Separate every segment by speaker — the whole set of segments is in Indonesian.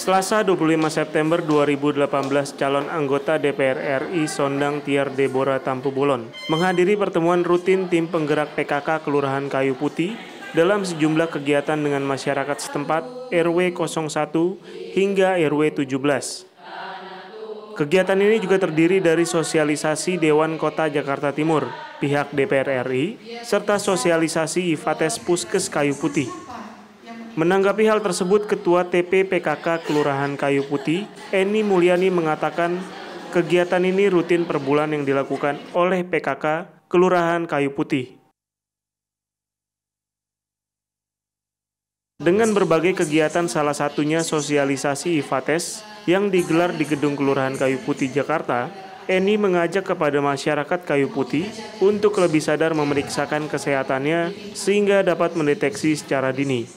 Speaker 1: Selasa 25 September 2018 calon anggota DPR RI Sondang Tiar Debora Bolon menghadiri pertemuan rutin tim penggerak PKK Kelurahan Kayu Putih dalam sejumlah kegiatan dengan masyarakat setempat RW 01 hingga RW 17. Kegiatan ini juga terdiri dari sosialisasi Dewan Kota Jakarta Timur, pihak DPR RI, serta sosialisasi IFATES Puskes Kayu Putih. Menanggapi hal tersebut, Ketua TP PKK Kelurahan Kayu Putih, Eni Mulyani mengatakan kegiatan ini rutin per bulan yang dilakukan oleh PKK Kelurahan Kayu Putih. Dengan berbagai kegiatan salah satunya sosialisasi IFATES yang digelar di Gedung Kelurahan Kayu Putih, Jakarta, Eni mengajak kepada masyarakat kayu putih untuk lebih sadar memeriksakan kesehatannya sehingga dapat mendeteksi secara dini.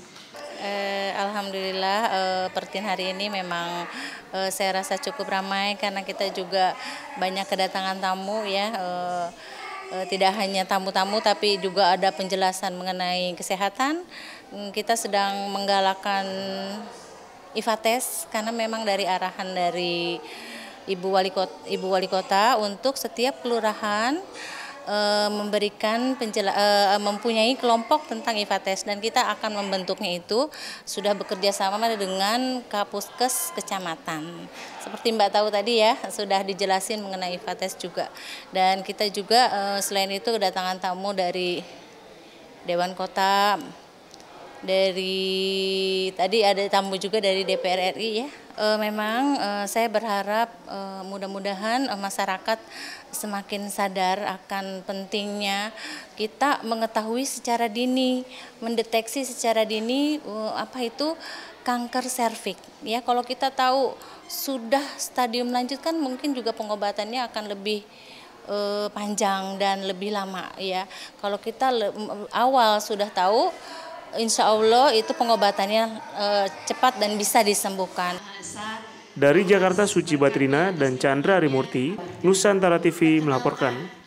Speaker 2: Alhamdulillah eh, Pertin hari ini memang eh, saya rasa cukup ramai karena kita juga banyak kedatangan tamu ya. Eh, eh, tidak hanya tamu-tamu tapi juga ada penjelasan mengenai kesehatan. Hmm, kita sedang menggalakkan IFATES karena memang dari arahan dari Ibu Wali Kota, Ibu Wali Kota untuk setiap kelurahan Eh, memberikan penjela, eh, mempunyai kelompok tentang IFATES dan kita akan membentuknya itu sudah bekerja sama dengan Kapuskes Kecamatan. Seperti Mbak tahu tadi ya, sudah dijelasin mengenai IFATES juga. Dan kita juga eh, selain itu kedatangan tamu dari Dewan Kota dari tadi ada tamu juga dari DPR RI ya. E, memang e, saya berharap e, mudah-mudahan e, masyarakat semakin sadar akan pentingnya kita mengetahui secara dini, mendeteksi secara dini e, apa itu kanker serviks. Ya, kalau kita tahu sudah stadium lanjut kan mungkin juga pengobatannya akan lebih e, panjang dan lebih lama ya. Kalau kita le, awal sudah tahu insya Allah itu pengobatannya e, cepat dan bisa disembuhkan.
Speaker 1: Dari Jakarta Suci Batrina dan Chandra Rimurti, Nusantara TV melaporkan.